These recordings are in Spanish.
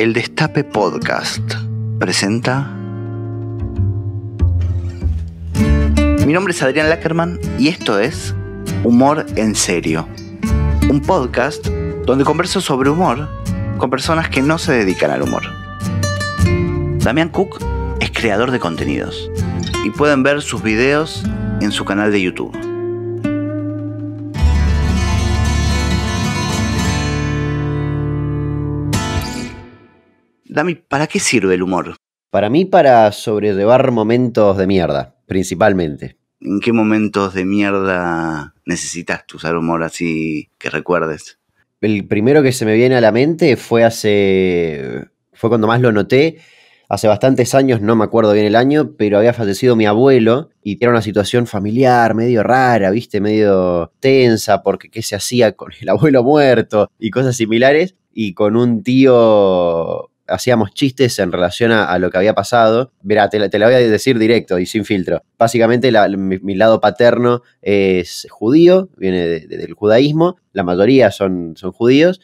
El Destape Podcast presenta... Mi nombre es Adrián Lackerman y esto es Humor en Serio. Un podcast donde converso sobre humor con personas que no se dedican al humor. Damián Cook es creador de contenidos y pueden ver sus videos en su canal de YouTube. ¿para qué sirve el humor? Para mí, para sobrellevar momentos de mierda, principalmente. ¿En qué momentos de mierda necesitas usar humor así que recuerdes? El primero que se me viene a la mente fue hace. fue cuando más lo noté. Hace bastantes años, no me acuerdo bien el año, pero había fallecido mi abuelo y era una situación familiar medio rara, viste, medio tensa, porque qué se hacía con el abuelo muerto y cosas similares. Y con un tío hacíamos chistes en relación a, lo que había pasado. Mira, te, te, la voy a decir directo y sin filtro. Básicamente mi, lado paterno es judío, viene del judaísmo, la mayoría son, son judíos.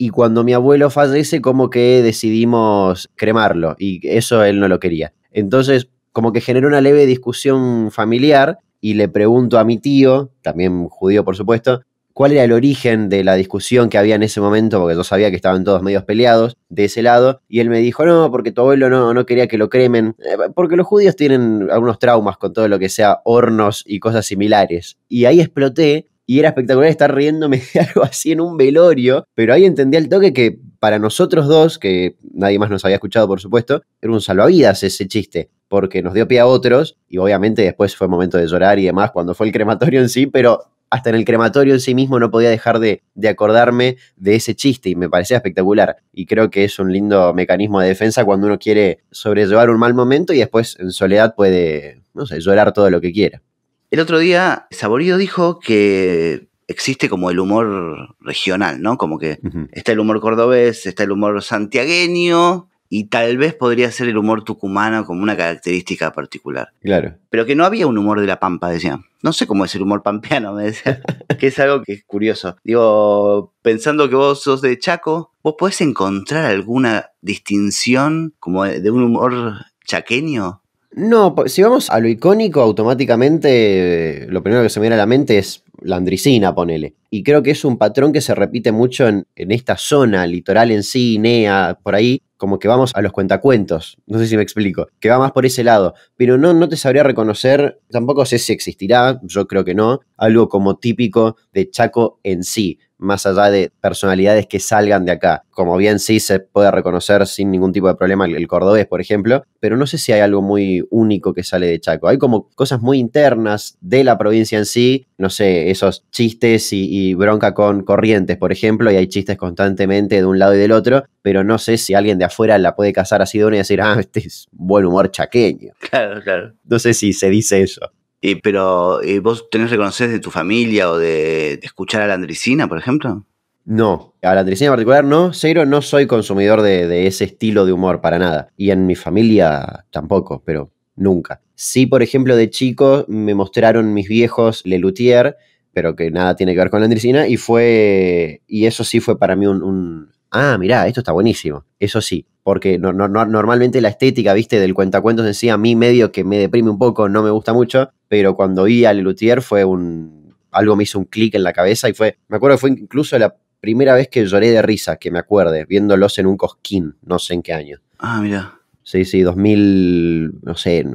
Y cuando mi abuelo fallece, como que decidimos cremarlo y eso él no lo quería. Entonces, como que generó una leve discusión familiar y le pregunto a mi tío, también judío por supuesto, cuál era el origen de la discusión que había en ese momento, porque yo sabía que estaban todos medios peleados de ese lado, y él me dijo, no, porque tu abuelo no, no quería que lo cremen, eh, porque los judíos tienen algunos traumas con todo lo que sea hornos y cosas similares. Y ahí exploté y era espectacular estar riéndome de algo así en un velorio, pero ahí entendí al toque que para nosotros dos, que nadie más nos había escuchado por supuesto, era un salvavidas ese chiste, porque nos dio pie a otros y obviamente después fue momento de llorar y demás cuando fue el crematorio en sí, pero hasta en el crematorio en sí mismo no podía dejar de, acordarme de ese chiste y me parecía espectacular. Y creo que es un lindo mecanismo de defensa cuando uno quiere sobrellevar un mal momento y después en soledad puede, no sé, llorar todo lo que quiera. El otro día Saborido dijo que existe como el humor regional, ¿no? Como que está el humor cordobés, está el humor santiagueño y tal vez podría ser el humor tucumano como una característica particular. Claro. Pero que no había un humor de la pampa, decía No sé cómo es el humor pampeano, me decían. que es algo que es curioso. Digo, pensando que vos sos de Chaco, vos podés encontrar alguna distinción como de un humor chaqueño. No, si vamos a lo icónico, automáticamente eh, lo primero que se me viene a la mente es la andricina, ponele. Y creo que es un patrón que se repite mucho en, en esta zona, litoral en sí, NEA, por ahí, como que vamos a los cuentacuentos, no sé si me explico, que va más por ese lado, pero no, no te sabría reconocer, tampoco sé si existirá, yo creo que no, algo como típico de Chaco en sí, más allá de personalidades que salgan de acá. Como bien sí se puede reconocer sin ningún tipo de problema el, cordobés, por ejemplo, pero no sé si hay algo muy único que sale de Chaco. Hay como cosas muy internas de la provincia en sí, no sé, esos chistes y, bronca con corrientes, por ejemplo, y hay chistes constantemente de un lado y del otro, pero no sé si alguien de afuera la puede cazar así de una y decir, ah, este es buen humor chaqueño. Claro, claro. No sé si se dice eso. ¿Y pero vos tenés reconocer de tu familia o de, escuchar a la Andricina, por ejemplo. No, a la Andricina en particular no, cero, no soy consumidor de, ese estilo de humor para nada. Y en mi familia tampoco, pero nunca. Sí, por ejemplo, de chico me mostraron mis viejos Lelutier, pero que nada tiene que ver con la Andricina, y fue, y eso sí fue para mí un ah, mirá, esto está buenísimo. Eso sí, porque normalmente la estética, viste, del cuentacuentos en sí, a mí medio que me deprime un poco, no me gusta mucho, pero cuando vi a Lelutier fue un... Algo me hizo un clic en la cabeza y fue, me acuerdo que fue incluso la primera vez que lloré de risa, que me acuerde, viéndolos en un cosquín, no sé en qué año. Ah, mirá. Sí, sí, 2000, no sé,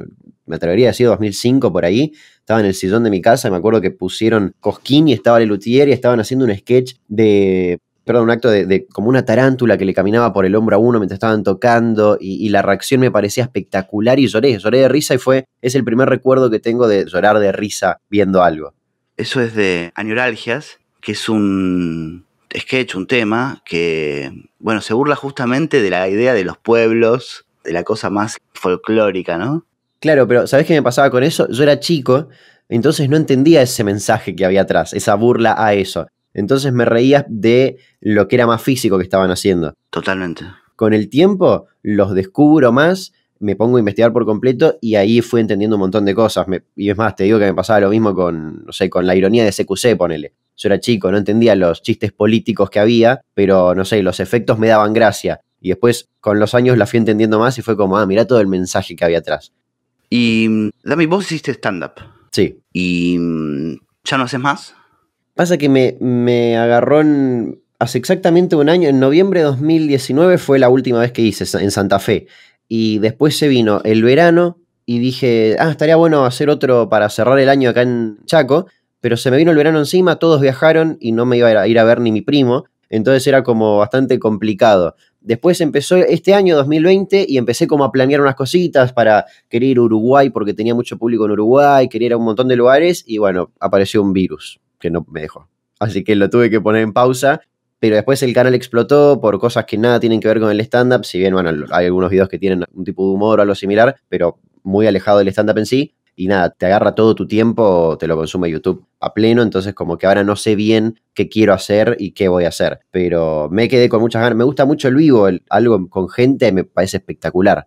me atrevería a decir 2005 por ahí. Estaba en el sillón de mi casa y me acuerdo que pusieron cosquín y estaba Lelutier y estaban haciendo un sketch de perdón, un acto de, como una tarántula que le caminaba por el hombro a uno mientras estaban tocando y, la reacción me parecía espectacular y lloré, lloré de risa y fue, es el primer recuerdo que tengo de llorar de risa viendo algo. Eso es de Añoralgias, que es un sketch, un tema que, bueno, se burla justamente de la idea de los pueblos, de la cosa más folclórica, ¿no? Claro, pero ¿sabés qué me pasaba con eso? Yo era chico, entonces no entendía ese mensaje que había atrás, esa burla a eso. Entonces me reía de lo que era más físico que estaban haciendo. Totalmente. Con el tiempo los descubro más, me pongo a investigar por completo y ahí fui entendiendo un montón de cosas. y es más, te digo que me pasaba lo mismo con, no sé, con la ironía de CQC, ponele. Yo era chico, no entendía los chistes políticos que había, pero no sé, los efectos me daban gracia. Y después, con los años, la fui entendiendo más y fue como, ah, mira todo el mensaje que había atrás. Y, mm, Dami, vos hiciste stand-up. Sí. ¿Y mm, ya no haces más? Pasa que me, me agarró hace exactamente un año, en noviembre de 2019 fue la última vez que hice en Santa Fe. Y después se vino el verano y dije, ah, estaría bueno hacer otro para cerrar el año acá en Chaco. Pero se me vino el verano encima, todos viajaron y no me iba a ir a ver ni mi primo. Entonces era como bastante complicado. Después empezó este año 2020 y empecé como a planear unas cositas para querer ir a Uruguay porque tenía mucho público en Uruguay, quería ir a un montón de lugares y bueno, apareció un virus que no me dejó. Así que lo tuve que poner en pausa, pero después el canal explotó por cosas que nada tienen que ver con el stand-up, si bien, bueno, hay algunos videos que tienen un tipo de humor o algo similar, pero muy alejado del stand-up en sí. Y nada, te agarra todo tu tiempo, te lo consume YouTube a pleno, entonces como que ahora no sé bien qué quiero hacer y qué voy a hacer, pero me quedé con muchas ganas, me gusta mucho el vivo, algo con gente me parece espectacular.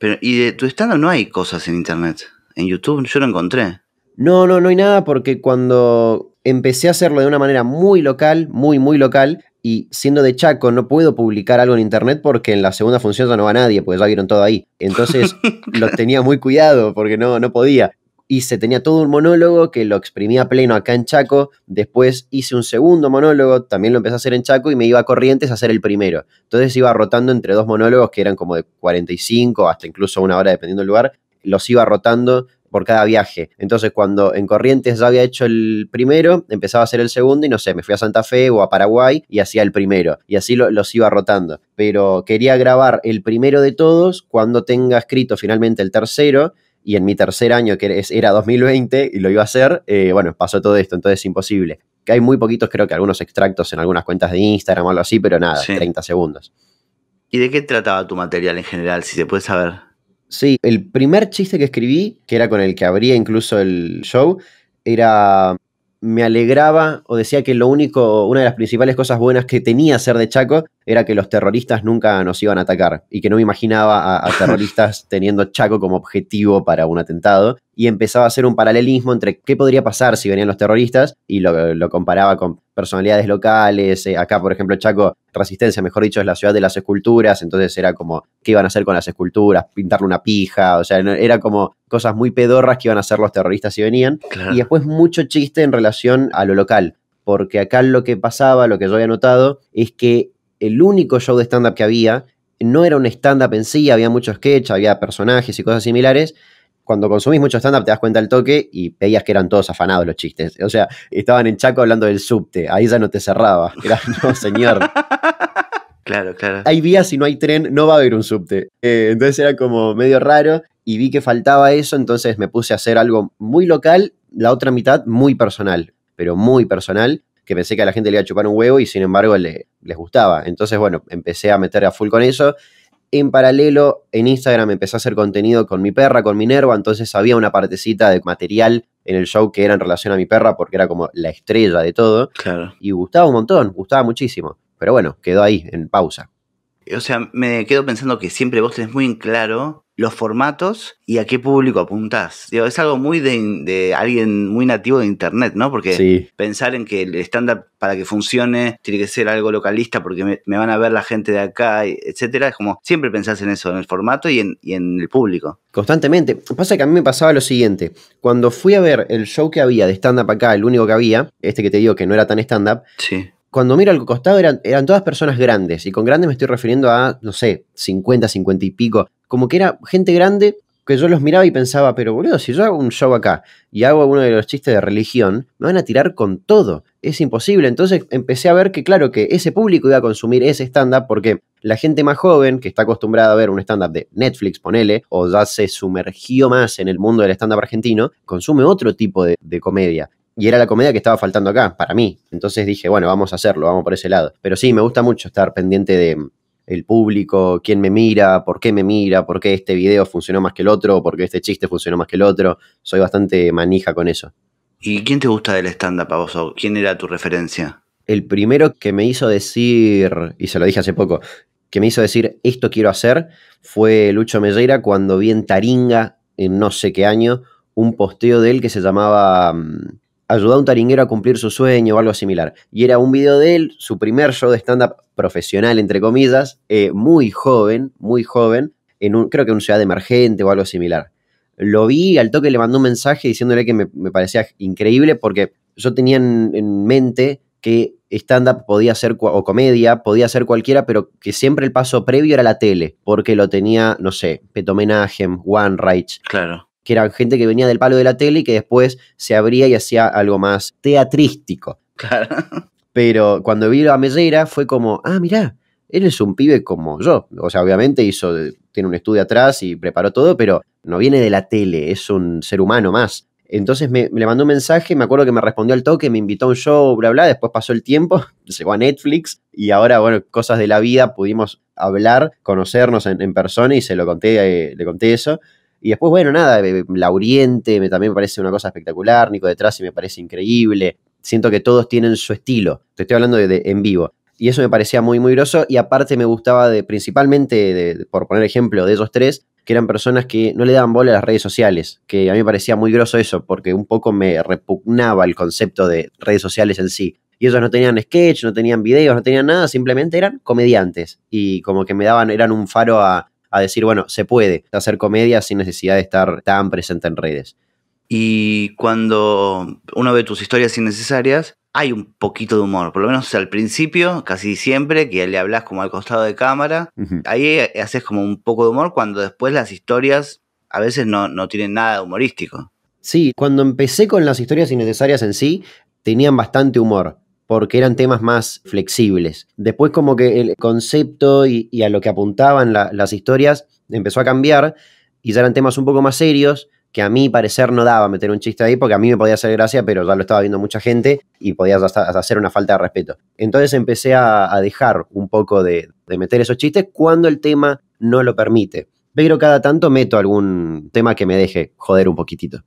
Pero, ¿y de tu stand-up no hay cosas en internet? En YouTube yo no encontré. No, no, no hay nada porque cuando empecé a hacerlo de una manera muy local, muy, muy local. Y siendo de Chaco, no puedo publicar algo en internet porque en la segunda función ya no va nadie, pues ya vieron todo ahí. Entonces lo tenía muy cuidado porque no, no podía. se tenía todo un monólogo que lo exprimía pleno acá en Chaco. Después hice un segundo monólogo, también lo empecé a hacer en Chaco y me iba a Corrientes a hacer el primero. Entonces iba rotando entre dos monólogos que eran como de 45 hasta incluso una hora, dependiendo del lugar. Los iba rotando por cada viaje. Entonces, cuando en Corrientes ya había hecho el primero, empezaba a hacer el segundo y no sé, me fui a Santa Fe o a Paraguay y hacía el primero. Y así los iba rotando. Pero quería grabar el primero de todos cuando tenga escrito finalmente el tercero y en mi tercer año, que era 2020, y lo iba a hacer, eh, bueno, pasó todo esto, entonces imposible. Que hay muy poquitos, creo que algunos extractos en algunas cuentas de Instagram o algo así, pero nada, 30 segundos. ¿Y de qué trataba tu material en general, si se puede saber? Sí, el primer chiste que escribí, que era con el que abría incluso el show, era me alegraba o decía que lo único, una de las principales cosas buenas que tenía ser de Chaco era que los terroristas nunca nos iban a atacar y que no me imaginaba a, a terroristas teniendo Chaco como objetivo para un atentado y empezaba a hacer un paralelismo entre qué podría pasar si venían los terroristas y lo, comparaba con personalidades locales. Eh, acá, por ejemplo, Chaco, Resistencia, mejor dicho, es la ciudad de las esculturas, entonces era como, ¿qué iban a hacer con las esculturas? Pintarle una pija, o sea, era como cosas muy pedorras que iban a hacer los terroristas si venían. Y después mucho chiste en relación a lo local, porque acá lo que pasaba, lo que yo había notado, es que el único show de stand-up que había no era un stand-up en sí, había muchos sketch, había personajes y cosas similares, cuando consumís mucho stand-up te das cuenta del toque y veías que eran todos afanados los chistes. O sea, estaban en Chaco hablando del subte, ahí ya no te cerraba. Era, no, señor. Claro, claro. Hay vías y no hay tren, no va a haber un subte. Eh, entonces era como medio raro y vi que faltaba eso, entonces me puse a hacer algo muy local, la otra mitad muy personal, pero muy personal, que pensé que a la gente le iba a chupar un huevo y sin embargo le, les gustaba. Entonces, bueno, empecé a meter a full con eso en paralelo en Instagram empecé a hacer contenido con mi perra, con Minerva, entonces había una partecita de material en el show que era en relación a mi perra porque era como la estrella de todo. Claro. Y gustaba un montón, gustaba muchísimo. Pero bueno, quedó ahí, en pausa. O sea, me quedo pensando que siempre vos tenés muy en claro los formatos y a qué público apuntás. es algo muy de, alguien muy nativo de Internet, ¿no? Porque pensar en que el estándar para que funcione tiene que ser algo localista porque me, van a ver la gente de acá, etcétera. Es como siempre pensás en eso, en el formato y en, el público. Constantemente. Pasa que a mí me pasaba lo siguiente. Cuando fui a ver el show que había de stand-up acá, el único que había, este que te digo que no era tan stand-up, cuando miro al costado eran, eran todas personas grandes, y con grandes me estoy refiriendo a, no sé, 50, 50 y pico como que era gente grande que yo los miraba y pensaba, pero boludo, si yo hago un show acá y hago uno de los chistes de religión, me van a tirar con todo. Es imposible. Entonces empecé a ver que, claro, que ese público iba a consumir ese stand-up porque la gente más joven que está acostumbrada a ver un estándar de Netflix, ponele, o ya se sumergió más en el mundo del stand-up argentino, consume otro tipo de, de comedia y era la comedia que estaba faltando acá, para mí. Entonces dije, bueno, vamos a hacerlo, vamos por ese lado. Pero sí, me gusta mucho estar pendiente de, el público, quién me mira, por qué me mira, por qué este video funcionó más que el otro, por qué este chiste funcionó más que el otro. Soy bastante manija con eso. ¿Y quién te gusta del stand-up a vos? ¿Quién era tu referencia? El primero que me hizo decir, y se lo dije hace poco, que me hizo decir esto quiero hacer fue Lucho Mellera cuando vi en Taringa, en no sé qué año, un posteo de él que se llamaba mm, Ayudar a un taringuero a cumplir su sueño o algo similar. Y era un video de él, su primer show de stand-up profesional, entre comillas, eh, muy joven, muy joven, en un, creo que en una ciudad emergente o algo similar. Lo vi, al toque le mandó un mensaje diciéndole que me, parecía increíble porque yo tenía en, mente que stand-up podía ser, o comedia, podía ser cualquiera, pero que siempre el paso previo era la tele, porque lo tenía, no sé, Petomenagem, One right. Claro que eran gente que venía del palo de la tele y que después se abría y hacía algo más teatrístico. Claro. Pero cuando vi a Mellera fue como, ah, mirá, él es un pibe como yo. O sea, obviamente hizo, tiene un estudio atrás y preparó todo, pero no viene de la tele, es un ser humano más. Entonces me, le mandó un mensaje, me acuerdo que me respondió al toque, me invitó a un show, bla, bla, después pasó el tiempo, llegó a Netflix y ahora, bueno, cosas de la vida, pudimos hablar, conocernos en, persona y se lo conté, eh, le conté eso. Y después, bueno, nada, eh, Lauriente me, también me parece una cosa espectacular, Nico detrás y me parece increíble. Siento que todos tienen su estilo. Te estoy hablando de, en vivo. Y eso me parecía muy, muy groso. Y aparte me gustaba de, principalmente, por poner ejemplo, de esos tres, que eran personas que no le daban bola a las redes sociales, que a mí me parecía muy groso eso, porque un poco me repugnaba el concepto de redes sociales en sí. Y ellos no tenían sketch, no tenían videos, no tenían nada, simplemente eran comediantes. Y como que me daban, eran un faro a, a decir, bueno, se puede hacer comedia sin necesidad de estar tan presente en redes. Y cuando uno ve tus historias innecesarias, hay un poquito de humor, por lo menos al principio, casi siempre, que le hablas como al costado de cámara, ahí eh, haces como un poco de humor cuando después las historias a veces no, no tienen nada humorístico. Sí, cuando empecé con las historias innecesarias en sí, tenían bastante humor porque eran temas más flexibles. Después como que el concepto y, a lo que apuntaban las historias empezó a cambiar y ya eran temas un poco más serios que a mí parecer no daba meter un chiste ahí porque a mí me podía hacer gracia, pero ya lo estaba viendo mucha gente y podía hacer una falta de respeto. Entonces empecé a, dejar un poco de, meter esos chistes cuando el tema no lo permite. Pero cada tanto meto algún tema que me deje joder un poquitito.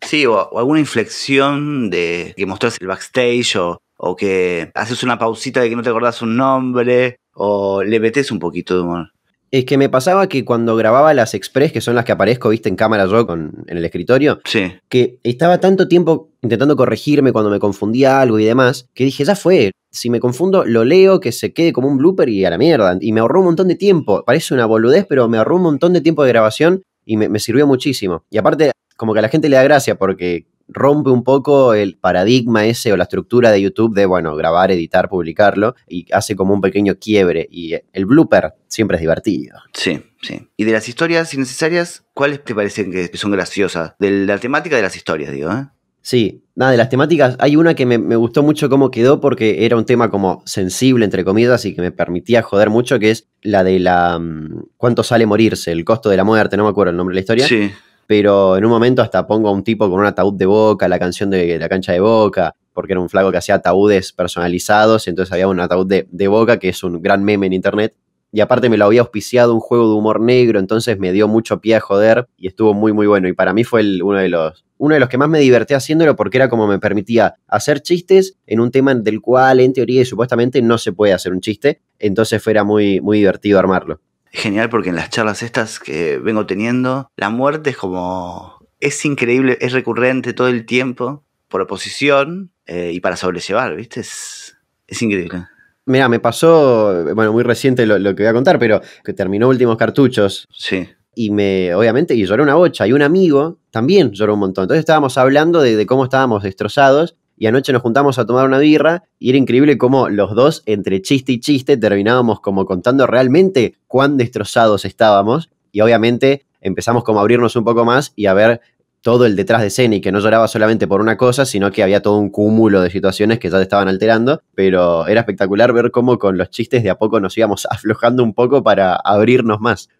Sí, o, alguna inflexión de que mostrás el backstage o o que haces una pausita de que no te acordás un nombre, o le metes un poquito de humor. Es que me pasaba que cuando grababa las Express, que son las que aparezco, viste, en cámara yo con, en el escritorio, que estaba tanto tiempo intentando corregirme cuando me confundía algo y demás, que dije, ya fue, si me confundo, lo leo, que se quede como un blooper y a la mierda. Y me ahorró un montón de tiempo. Parece una boludez, pero me ahorró un montón de tiempo de grabación y me, me sirvió muchísimo. Y aparte, como que a la gente le da gracia porque rompe un poco el paradigma ese o la estructura de YouTube de, bueno, grabar, editar, publicarlo y hace como un pequeño quiebre y el blooper siempre es divertido. Sí, sí. Y de las historias innecesarias, ¿cuáles te parecen que son graciosas? De la temática de las historias, digo, ¿eh? Sí, nada, de las temáticas, hay una que me, me, gustó mucho cómo quedó porque era un tema como sensible, entre comillas, y que me permitía joder mucho, que es la de la... Mm, ¿Cuánto sale morirse? El costo de la muerte, no me acuerdo el nombre de la historia. Sí pero en un momento hasta pongo a un tipo con un ataúd de boca, la canción de la cancha de boca, porque era un flaco que hacía ataúdes personalizados, entonces había un ataúd de, boca que es un gran meme en internet. Y aparte me lo había auspiciado un juego de humor negro, entonces me dio mucho pie a joder y estuvo muy muy bueno. Y para mí fue uno de los uno de los que más me divertí haciéndolo porque era como me permitía hacer chistes en un tema del cual en teoría y supuestamente no se puede hacer un chiste, entonces fuera muy, muy divertido armarlo genial porque en las charlas estas que vengo teniendo, la muerte es como... Es increíble, es recurrente todo el tiempo por oposición eh, y para sobrellevar, ¿viste? Es, increíble. Mira, me pasó, bueno, muy reciente lo, que voy a contar, pero que terminó Últimos Cartuchos. Sí. Y me, obviamente, y lloró una bocha. Y un amigo también lloró un montón. Entonces estábamos hablando de cómo estábamos destrozados y anoche nos juntamos a tomar una birra y era increíble cómo los dos, entre chiste y chiste, terminábamos como contando realmente cuán destrozados estábamos y obviamente empezamos como a abrirnos un poco más y a ver todo el detrás de escena y que no lloraba solamente por una cosa, sino que había todo un cúmulo de situaciones que ya te estaban alterando, pero era espectacular ver cómo con los chistes de a poco nos íbamos aflojando un poco para abrirnos más.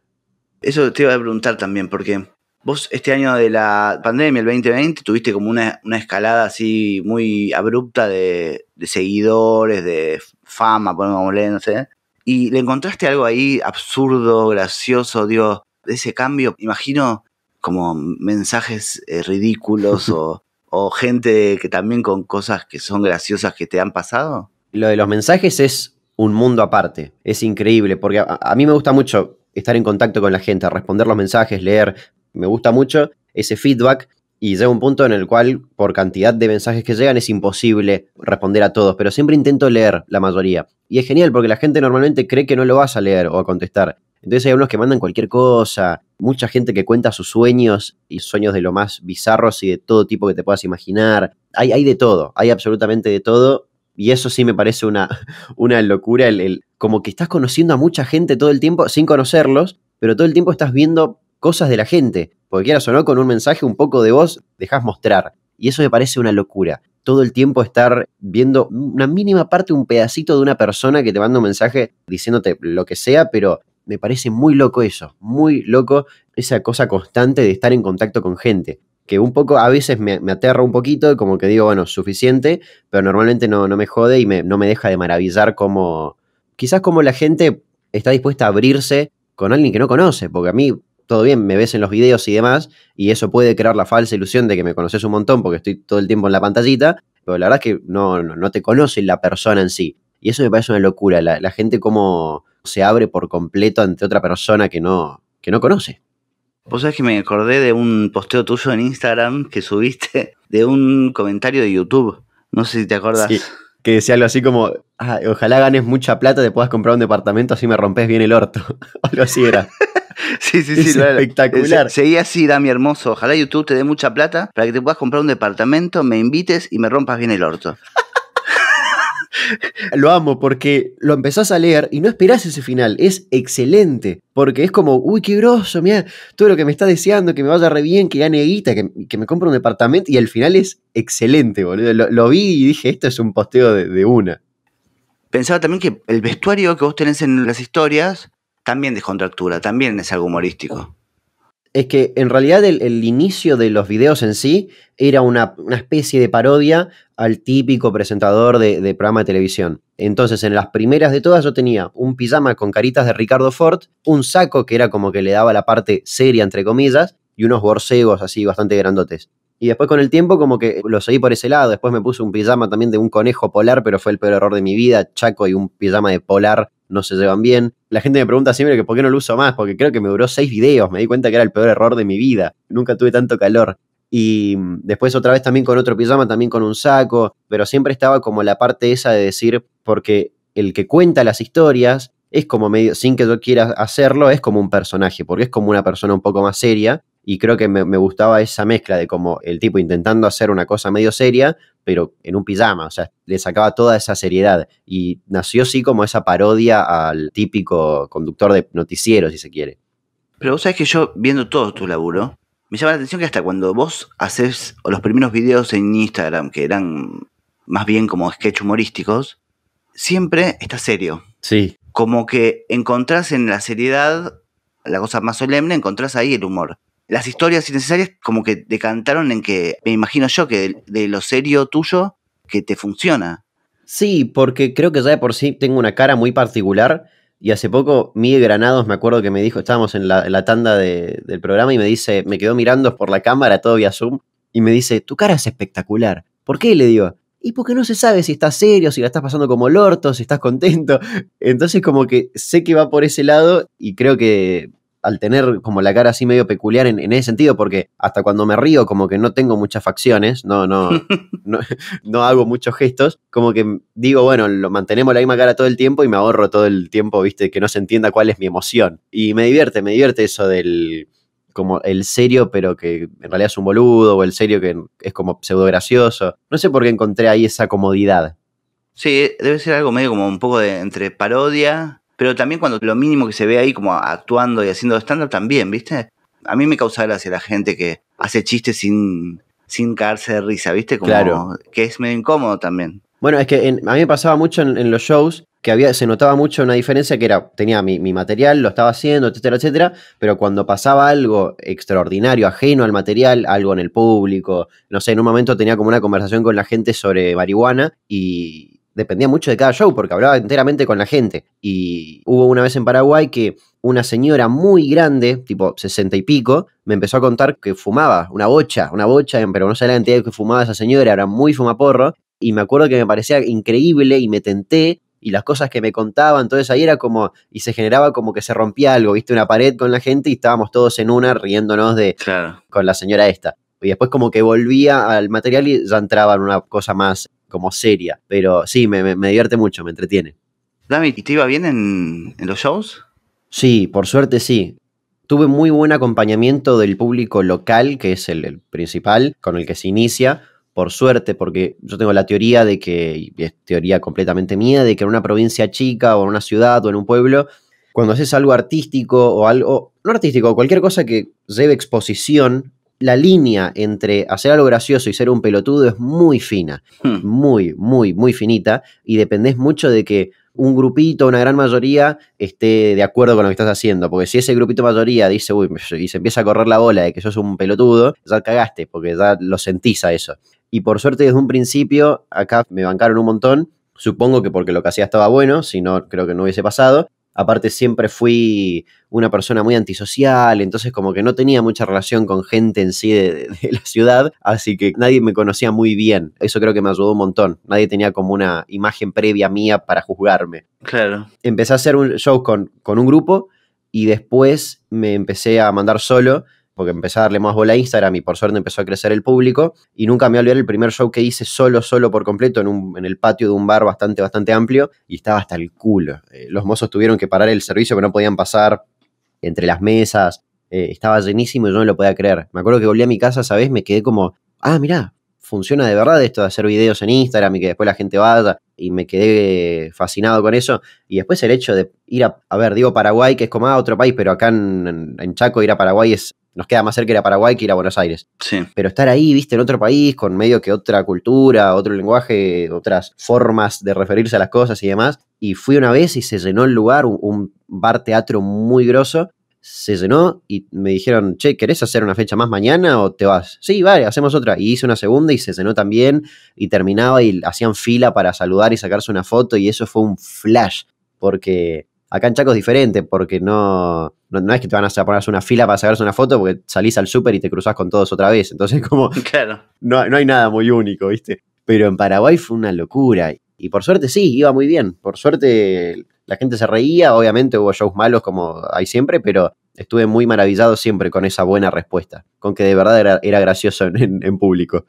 Eso te iba a preguntar también, porque Vos este año de la pandemia, el 2020, tuviste como una, una escalada así muy abrupta de, seguidores, de fama, por no sé. Y le encontraste algo ahí absurdo, gracioso, Dios, de ese cambio, imagino como mensajes eh, ridículos o, gente que también con cosas que son graciosas que te han pasado. Lo de los mensajes es un mundo aparte, es increíble, porque a mí me gusta mucho estar en contacto con la gente, responder los mensajes, leer, me gusta mucho ese feedback y llega un punto en el cual por cantidad de mensajes que llegan es imposible responder a todos, pero siempre intento leer la mayoría. Y es genial porque la gente normalmente cree que no lo vas a leer o a contestar. Entonces hay unos que mandan cualquier cosa, mucha gente que cuenta sus sueños y sueños de lo más bizarros y de todo tipo que te puedas imaginar. Hay, hay de todo, hay absolutamente de todo. Y eso sí me parece una, una locura, el, el, como que estás conociendo a mucha gente todo el tiempo sin conocerlos, pero todo el tiempo estás viendo cosas de la gente. Porque quieras o no, con un mensaje, un poco de voz, dejas mostrar. Y eso me parece una locura. Todo el tiempo estar viendo una mínima parte, un pedacito de una persona que te manda un mensaje diciéndote lo que sea, pero me parece muy loco eso, muy loco esa cosa constante de estar en contacto con gente. Que un poco a veces me, aterra un poquito, como que digo, bueno, suficiente, pero normalmente no, no me jode y no me deja de maravillar como. Quizás como la gente está dispuesta a abrirse con alguien que no conoce, porque a mí todo bien, me ves en los videos y demás, y eso puede crear la falsa ilusión de que me conoces un montón porque estoy todo el tiempo en la pantallita, pero la verdad es que no, no, te conoce la persona en sí. Y eso me parece una locura, la, gente como se abre por completo ante otra persona que no, que no conoce. Vos sabés que me acordé de un posteo tuyo en Instagram que subiste de un comentario de YouTube. No sé si te acordás que decía algo así como, ah, ojalá ganes mucha plata, te puedas comprar un departamento, así me rompes bien el orto. algo así era. sí, sí, sí. Espectacular. seguía así, Dami Hermoso. Ojalá YouTube te dé mucha plata para que te puedas comprar un departamento, me invites y me rompas bien el orto lo amo porque lo empezás a leer y no esperás ese final. Es excelente. Porque es como, uy, qué groso, mira, todo lo que me está deseando, que me vaya re bien, que gane guita, que, me compre un departamento. Y al final es excelente, boludo. Lo, vi y dije, esto es un posteo de, de una. Pensaba también que el vestuario que vos tenés en las historias también descontractura, también es algo humorístico es que en realidad el, inicio de los videos en sí era una, especie de parodia al típico presentador de, de, programa de televisión. Entonces, en las primeras de todas yo tenía un pijama con caritas de Ricardo Ford, un saco que era como que le daba la parte seria, entre comillas, y unos borcegos así bastante grandotes. Y después con el tiempo como que lo seguí por ese lado. Después me puse un pijama también de un conejo polar, pero fue el peor error de mi vida. Chaco y un pijama de polar no se llevan bien. La gente me pregunta siempre que por qué no lo uso más, porque creo que me duró seis videos. Me di cuenta que era el peor error de mi vida. Nunca tuve tanto calor. Y mm, después otra vez también con otro pijama, también con un saco. Pero siempre estaba como la parte esa de decir, porque el que cuenta las historias es como medio, sin que yo quiera hacerlo, es como un personaje, porque es como una persona un poco más seria y creo que me, gustaba esa mezcla de como el tipo intentando hacer una cosa medio seria, pero en un pijama, o sea, le sacaba toda esa seriedad y nació así como esa parodia al típico conductor de noticieros, si se quiere. Pero vos sabés que yo, viendo todo tu laburo, me llama la atención que hasta cuando vos haces los primeros videos en Instagram, que eran más bien como sketch humorísticos, siempre estás serio. Sí. Como que encontrás en la seriedad la cosa más solemne, encontrás ahí el humor las historias innecesarias como que decantaron en que, me imagino yo, que de, lo serio tuyo, que te funciona. Sí, porque creo que ya de por sí tengo una cara muy particular. Y hace poco Miguel Granados, me acuerdo que me dijo, estábamos en la, tanda del programa y me dice, me quedó mirando por la cámara, todo vía Zoom, y me dice, tu cara es espectacular. ¿Por qué? Le digo, y porque no se sabe si está serio, si la estás pasando como lorto, si estás contento. Entonces como que sé que va por ese lado y creo que al tener como la cara así medio peculiar en, ese sentido, porque hasta cuando me río como que no tengo muchas facciones, no, no, no, hago muchos gestos, como que digo, bueno, lo mantenemos la misma cara todo el tiempo y me ahorro todo el tiempo, viste, que no se entienda cuál es mi emoción. Y me divierte, me divierte eso del como el serio pero que en realidad es un boludo o el serio que es como pseudo gracioso. No sé por qué encontré ahí esa comodidad. Sí, debe ser algo medio como un poco de entre parodia pero también cuando lo mínimo que se ve ahí como actuando y haciendo stand también, ¿viste? A mí me causa gracia la gente que hace chistes sin, sin caerse de risa, ¿viste? Como claro. que es medio incómodo también. Bueno, es que a mí me pasaba mucho en, los shows que había, se notaba mucho una diferencia que era, tenía mi, material, lo estaba haciendo, etcétera, etcétera, pero cuando pasaba algo extraordinario, ajeno al material, algo en el público, no sé, en un momento tenía como una conversación con la gente sobre marihuana y, dependía mucho de cada show porque hablaba enteramente con la gente. Y hubo una vez en Paraguay que una señora muy grande, tipo sesenta y pico, me empezó a contar que fumaba, una bocha, una bocha, pero no sé la cantidad que fumaba esa señora, era muy fumaporro. Y me acuerdo que me parecía increíble y me tenté y las cosas que me contaban, entonces ahí era como, y se generaba como que se rompía algo, viste, una pared con la gente y estábamos todos en una riéndonos de, con la señora esta. Y después como que volvía al material y ya entraba en una cosa más como seria. Pero sí, me, divierte mucho, me entretiene. David, ¿y te iba bien en, los shows? Sí, por suerte sí. Tuve muy buen acompañamiento del público local, que es el, principal, con el que se inicia. Por suerte, porque yo tengo la teoría de que, y es teoría completamente mía, de que en una provincia chica o en una ciudad o en un pueblo, cuando haces algo artístico o algo, no artístico, cualquier cosa que lleve exposición la línea entre hacer algo gracioso y ser un pelotudo es muy fina, hmm. muy, muy, muy finita, y dependés mucho de que un grupito, una gran mayoría, esté de acuerdo con lo que estás haciendo. Porque si ese grupito mayoría dice, uy, y se empieza a correr la bola de que sos un pelotudo, ya cagaste, porque ya lo sentís a eso. Y por suerte, desde un principio, acá me bancaron un montón. Supongo que porque lo que hacía estaba bueno, si no, creo que no hubiese pasado. Aparte siempre fui una persona muy antisocial, entonces como que no tenía mucha relación con gente en sí de, la ciudad, así que nadie me conocía muy bien. Eso creo que me ayudó un montón. Nadie tenía como una imagen previa mía para juzgarme. Claro. Empecé a hacer un show con, con un grupo y después me empecé a mandar solo porque empecé a darle más bola a Instagram y por suerte empezó a crecer el público. Y nunca me olvidé el primer show que hice solo, solo por completo, en, un, el patio de un bar bastante, bastante amplio, y estaba hasta el culo. Eh, los mozos tuvieron que parar el servicio, que no podían pasar entre las mesas. Eh, estaba llenísimo y yo no lo podía creer. Me acuerdo que volví a mi casa, ¿sabes? Me quedé como, ah, mirá, funciona de verdad esto de hacer videos en Instagram y que después la gente vaya. Y me quedé fascinado con eso. Y después el hecho de ir a, a ver, digo Paraguay, que es como a ah, otro país, pero acá en Chaco ir a Paraguay es nos queda más cerca ir a Paraguay que ir a Buenos Aires. Sí. Pero estar ahí, viste, en otro país, con medio que otra cultura, otro lenguaje, otras formas de referirse a las cosas y demás. Y fui una vez y se llenó el lugar, un, un bar teatro muy grosso, se llenó y me dijeron, che, ¿querés hacer una fecha más mañana o te vas? Sí, vale, hacemos otra. Y hice una segunda y se llenó también y terminaba y hacían fila para saludar y sacarse una foto y eso fue un flash porque Acá en Chaco es diferente porque no, no, es que te van a poner una fila para sacarse una foto porque salís al súper y te cruzás con todos otra vez. Entonces, como. Claro. No, hay nada muy único, ¿viste? Pero en Paraguay fue una locura. Y por suerte sí, iba muy bien. Por suerte la gente se reía, obviamente hubo shows malos como hay siempre, pero estuve muy maravillado siempre con esa buena respuesta, con que de verdad era, gracioso en, público.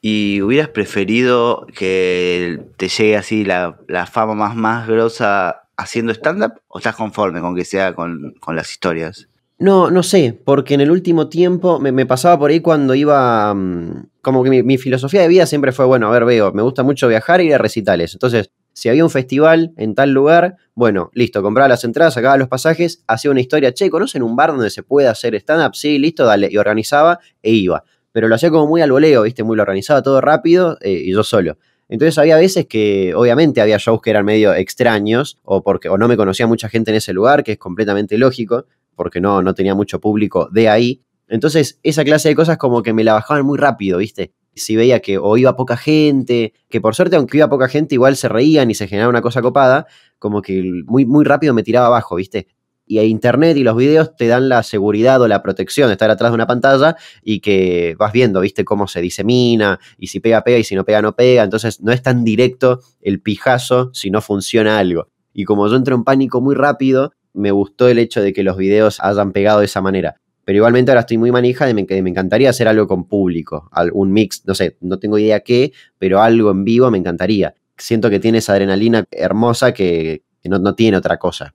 ¿Y hubieras preferido que te llegue así la, fama más, más grosa haciendo stand-up o estás conforme con que sea con, con, las historias? No, no sé, porque en el último tiempo me, pasaba por ahí cuando iba, mm, como que mi, filosofía de vida siempre fue, bueno, a ver, veo, me gusta mucho viajar e ir a recitales. Entonces, si había un festival en tal lugar, bueno, listo, compraba las entradas, sacaba los pasajes, hacía una historia, che, ¿conocen un bar donde se puede hacer stand-up? Sí, listo, dale, y organizaba e iba. Pero lo hacía como muy al voleo, viste, muy lo organizaba todo rápido eh, y yo solo. Entonces había veces que obviamente había shows que eran medio extraños o porque o no me conocía mucha gente en ese lugar, que es completamente lógico, porque no, no tenía mucho público de ahí. Entonces esa clase de cosas como que me la bajaban muy rápido, ¿viste? Si veía que o iba poca gente, que por suerte aunque iba poca gente igual se reían y se generaba una cosa copada, como que muy, muy rápido me tiraba abajo, ¿viste? y internet y los videos te dan la seguridad o la protección de estar atrás de una pantalla y que vas viendo, viste, cómo se disemina y si pega, pega y si no pega, no pega. Entonces no es tan directo el pijazo si no funciona algo. Y como yo entré en pánico muy rápido, me gustó el hecho de que los videos hayan pegado de esa manera. Pero igualmente ahora estoy muy manija de que me encantaría hacer algo con público, un mix, no sé, no tengo idea qué, pero algo en vivo me encantaría. Siento que tiene esa adrenalina hermosa que, no, no tiene otra cosa.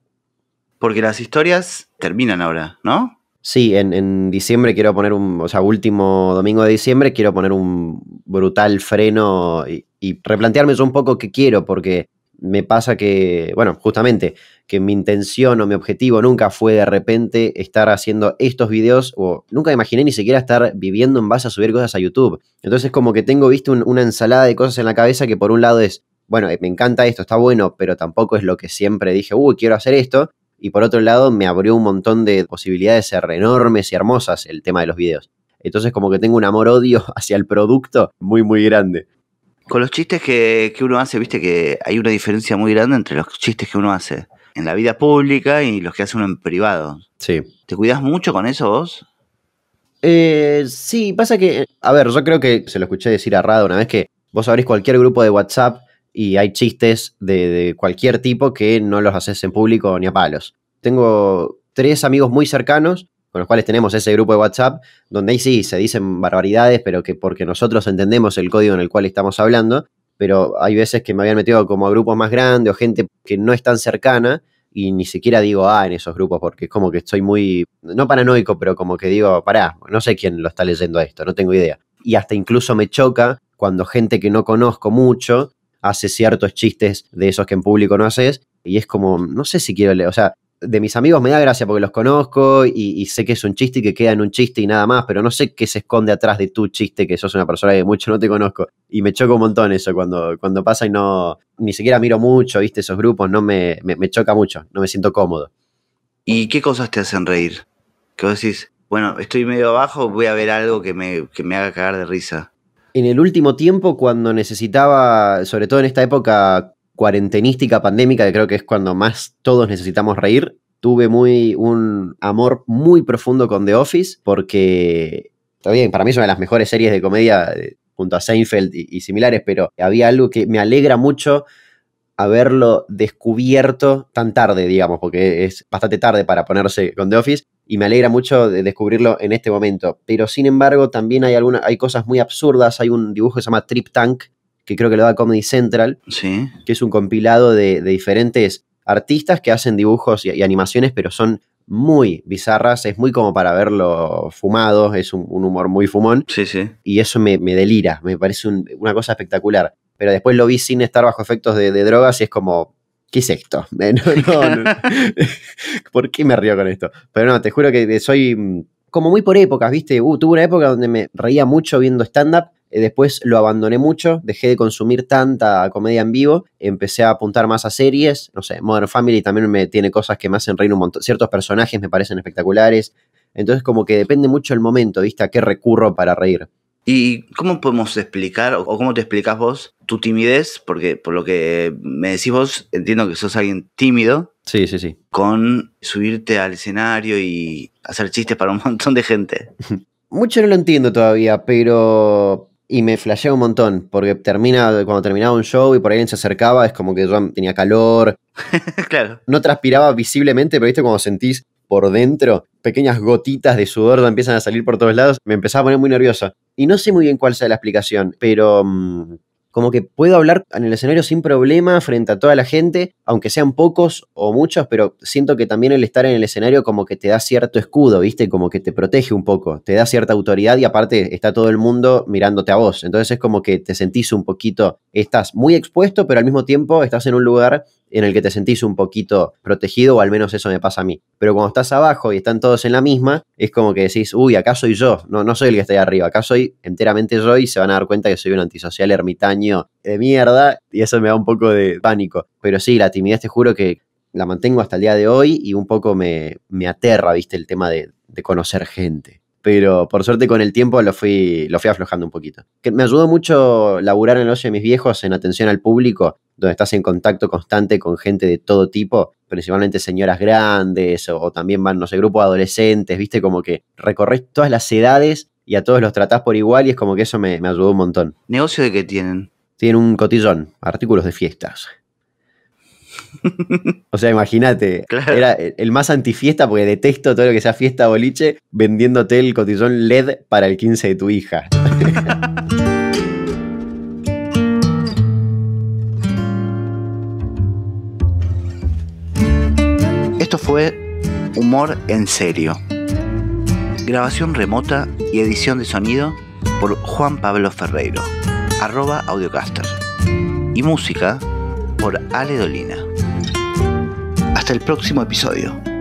Porque las historias terminan ahora, ¿no? Sí, en, diciembre quiero poner un, o sea, último domingo de diciembre quiero poner un brutal freno y, replantearme yo un poco qué quiero, porque me pasa que, bueno, justamente, que mi intención o mi objetivo nunca fue de repente estar haciendo estos videos o nunca imaginé ni siquiera estar viviendo en base a subir cosas a YouTube. Entonces como que tengo, visto una ensalada de cosas en la cabeza que por un lado es, bueno, eh, me encanta esto, está bueno, pero tampoco es lo que siempre dije, uy, quiero hacer esto y por otro lado me abrió un montón de posibilidades enormes y hermosas el tema de los videos. Entonces como que tengo un amor-odio hacia el producto muy, muy grande. Con los chistes que, uno hace, viste que hay una diferencia muy grande entre los chistes que uno hace en la vida pública y los que hace uno en privado. Sí. ¿Te cuidas mucho con eso vos? Eh, sí, pasa que, a ver, yo creo que se lo escuché decir a Rada una vez que vos abrís cualquier grupo de WhatsApp y hay chistes de, cualquier tipo que no los haces en público ni a palos. Tengo tres amigos muy cercanos con los cuales tenemos ese grupo de WhatsApp, donde ahí sí se dicen barbaridades, pero que porque nosotros entendemos el código en el cual estamos hablando, pero hay veces que me habían metido como a grupos más grandes o gente que no es tan cercana y ni siquiera digo ah en esos grupos porque es como que estoy muy, no paranoico, pero como que digo, pará, no sé quién lo está leyendo a esto, no tengo idea. Y hasta incluso me choca cuando gente que no conozco mucho hace ciertos chistes de esos que en público no haces. Y es como, no sé si quiero leer, o sea, de mis amigos me da gracia porque los conozco y, sé que es un chiste y que queda en un chiste y nada más, pero no sé qué se esconde atrás de tu chiste, que sos una persona que mucho no te conozco. Y me choca un montón eso cuando, cuando pasa y no, ni siquiera miro mucho, viste, esos grupos, no me, me, choca mucho, no me siento cómodo. ¿Y qué cosas te hacen reír? ¿Qué vos decís? Bueno, estoy medio abajo, voy a ver algo que me, que me haga cagar de risa en el último tiempo, cuando necesitaba, sobre todo en esta época cuarentenística, pandémica, que creo que es cuando más todos necesitamos reír, tuve muy un amor muy profundo con The Office, porque también para mí es una de las mejores series de comedia eh, junto a Seinfeld y similares, pero había algo que me alegra mucho haberlo descubierto tan tarde, digamos, porque es bastante tarde para ponerse con The Office, y me alegra mucho de descubrirlo en este momento. Pero sin embargo, también hay, alguna, hay cosas muy absurdas. Hay un dibujo que se llama Trip Tank, que creo que lo da Comedy Central, que es un compilado de, diferentes artistas que hacen dibujos y, animaciones, pero son muy bizarras, es muy como para verlo fumado, es un, humor muy fumón. Sí, sí. Y eso me, delira, me parece una cosa espectacular. Pero después lo vi sin estar bajo efectos de drogas y es como, ¿qué es esto? ¿Por qué me río con esto? Pero no, te juro que eh, soy mm, como muy por épocas, ¿viste? tuve una época donde me reía mucho viendo stand-up, eh, después lo abandoné mucho, dejé de consumir tanta comedia en vivo, empecé a apuntar más a series, no sé, Modern Family también me tiene cosas que me hacen reír un montón, ciertos personajes me parecen espectaculares, entonces como que depende mucho el momento, ¿viste? A qué recurro para reír. ¿Y cómo podemos explicar o cómo te explicas vos tu timidez? Porque por lo que me decís vos, entiendo que sos alguien tímido. Sí, sí, sí. Con subirte al escenario y hacer chistes para un montón de gente. Mucho no lo entiendo todavía, pero... Y me flashea un montón, porque termina, cuando terminaba un show y por ahí alguien se acercaba, es como que yo tenía calor. claro. No transpiraba visiblemente, pero viste cuando sentís por dentro, pequeñas gotitas de sudor empiezan a salir por todos lados, me empezaba a poner muy nerviosa. Y no sé muy bien cuál sea la explicación, pero mm, como que puedo hablar en el escenario sin problema frente a toda la gente, aunque sean pocos o muchos, pero siento que también el estar en el escenario como que te da cierto escudo, ¿viste? Como que te protege un poco, te da cierta autoridad y aparte está todo el mundo mirándote a vos. Entonces es como que te sentís un poquito, estás muy expuesto, pero al mismo tiempo estás en un lugar en el que te sentís un poquito protegido, o al menos eso me pasa a mí. Pero cuando estás abajo y están todos en la misma, es como que decís, uy, acá soy yo, no, no soy el que está ahí arriba, acá soy enteramente yo y se van a dar cuenta que soy un antisocial ermitaño de mierda y eso me da un poco de pánico. Pero sí, la timidez te juro que la mantengo hasta el día de hoy y un poco me, me aterra, viste, el tema de, de conocer gente pero por suerte con el tiempo lo fui, lo fui aflojando un poquito. Que me ayudó mucho laburar en el ocio de mis viejos en atención al público, donde estás en contacto constante con gente de todo tipo, principalmente señoras grandes o, también van, no sé, grupos de adolescentes, viste, como que recorres todas las edades y a todos los tratás por igual y es como que eso me, me ayudó un montón. ¿Negocio de qué tienen? Tienen un cotillón, artículos de fiestas o sea, imagínate, era el más antifiesta porque detesto todo lo que sea fiesta boliche vendiéndote el cotillón LED para el 15 de tu hija. Esto fue Humor en Serio. Grabación remota y edición de sonido por Juan Pablo Ferreiro, arroba Audiocaster. Y música por Ale Dolina. Hasta el próximo episodio.